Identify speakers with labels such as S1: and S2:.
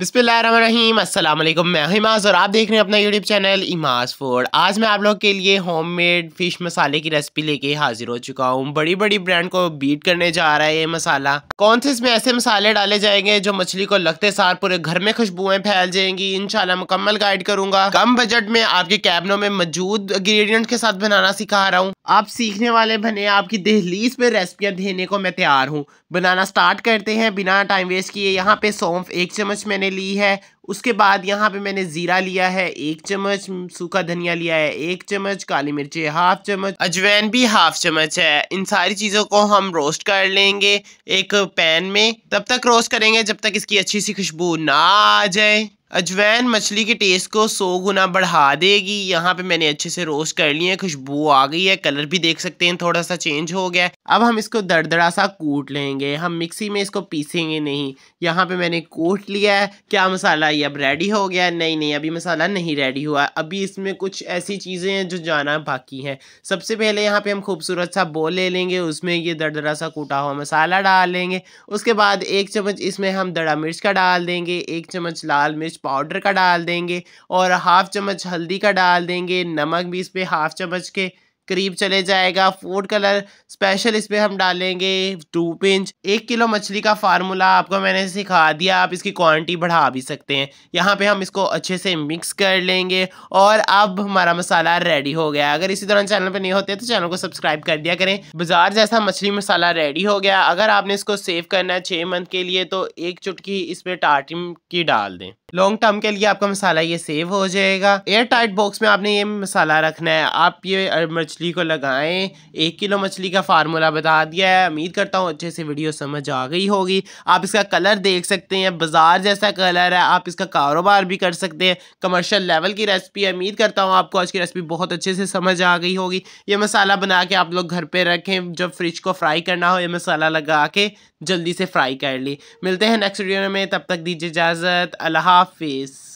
S1: बिस्मिल्लाम असलम मैं हिमाज और आप देख रहे हैं अपना यूट्यूब चैनल इमाज फूड आज मैं आप लोग के लिए होममेड फ़िश मसाले की रेसिपी लेके हाजिर हो चुका हूँ बड़ी बड़ी ब्रांड को बीट करने जा रहा है ये मसाला कौन से इसमें ऐसे मसाले डाले जाएंगे जो मछली को लगते सार पूरे घर में खुशबुएं फैल जाएंगी इनशाला मुकम्मल गाइड करूंगा कम बजट में आपके कैबिनों में मौजूद इंग्रीडियंट के साथ बनाना सिखा रहा हूँ आप सीखने वाले बने आपकी दहलीज पे रेसिपियाँ देने को मैं तैयार हूँ बनाना स्टार्ट करते हैं बिना टाइम वेस्ट किए यहाँ पे सौंफ एक चम्मच मैंने ली है उसके बाद यहाँ पे मैंने ज़ीरा लिया है एक चम्मच सूखा धनिया लिया है एक चम्मच काली मिर्ची हाफ चम्मच अजवैन भी हाफ चम्मच है इन सारी चीज़ों को हम रोस्ट कर लेंगे एक पैन में तब तक रोस्ट करेंगे जब तक इसकी अच्छी सी खुशबू ना आ जाए अजवैन मछली के टेस्ट को सौ गुना बढ़ा देगी यहाँ पे मैंने अच्छे से रोस्ट कर लिया है खुशबू आ गई है कलर भी देख सकते हैं थोड़ा सा चेंज हो गया है अब हम इसको दरदरा सा कूट लेंगे हम मिक्सी में इसको पीसेंगे नहीं यहाँ पे मैंने कूट लिया है क्या मसाला ये अब रेडी हो गया नहीं नहीं अभी मसाला नहीं रेडी हुआ अभी इसमें कुछ ऐसी चीज़ें हैं जो जाना बाकी हैं सबसे पहले यहाँ पर हम खूबसूरत सा बोल ले लेंगे उसमें ये दरदरा सा कूटा हुआ मसाला डाल लेंगे उसके बाद एक चम्मच इसमें हम दड़ा मिर्च का डाल देंगे एक चम्मच लाल मिर्च पाउडर का डाल देंगे और हाफ़ चम्मच हल्दी का डाल देंगे नमक भी इस पर हाफ़ चम्मच के करीब चले जाएगा फूड कलर स्पेशल इस पर हम डालेंगे टू पिंच एक किलो मछली का फार्मूला आपको मैंने सिखा दिया आप इसकी क्वांटिटी बढ़ा भी सकते हैं यहाँ पे हम इसको अच्छे से मिक्स कर लेंगे और अब हमारा मसाला रेडी हो गया अगर इसी दौरान चैनल पर नहीं होते तो चैनल को सब्सक्राइब कर दिया करें बाजार जैसा मछली मसाला रेडी हो गया अगर आपने इसको सेव करना है छः मंथ के लिए तो एक चुटकी इस पर टाटिम की डाल दें लॉन्ग टर्म के लिए आपका मसाला ये सेव हो जाएगा एयर टाइट बॉक्स में आपने ये मसाला रखना है आप ये मछली को लगाएं एक किलो मछली का फार्मूला बता दिया है उम्मीद करता हूँ अच्छे से वीडियो समझ आ गई होगी आप इसका कलर देख सकते हैं बाजार जैसा कलर है आप इसका कारोबार भी कर सकते हैं कमर्शल लेवल की रेसिपी है उम्मीद करता हूँ आपको आज की रेसिपी बहुत अच्छे से समझ आ गई होगी ये मसाला बना के आप लोग घर पर रखें जब फ्रिज को फ्राई करना हो ये मसाला लगा के जल्दी से फ्राई कर ली मिलते हैं नेक्स्ट वीडियो में तब तक दीजिए इजाज़त अल्लाह Office.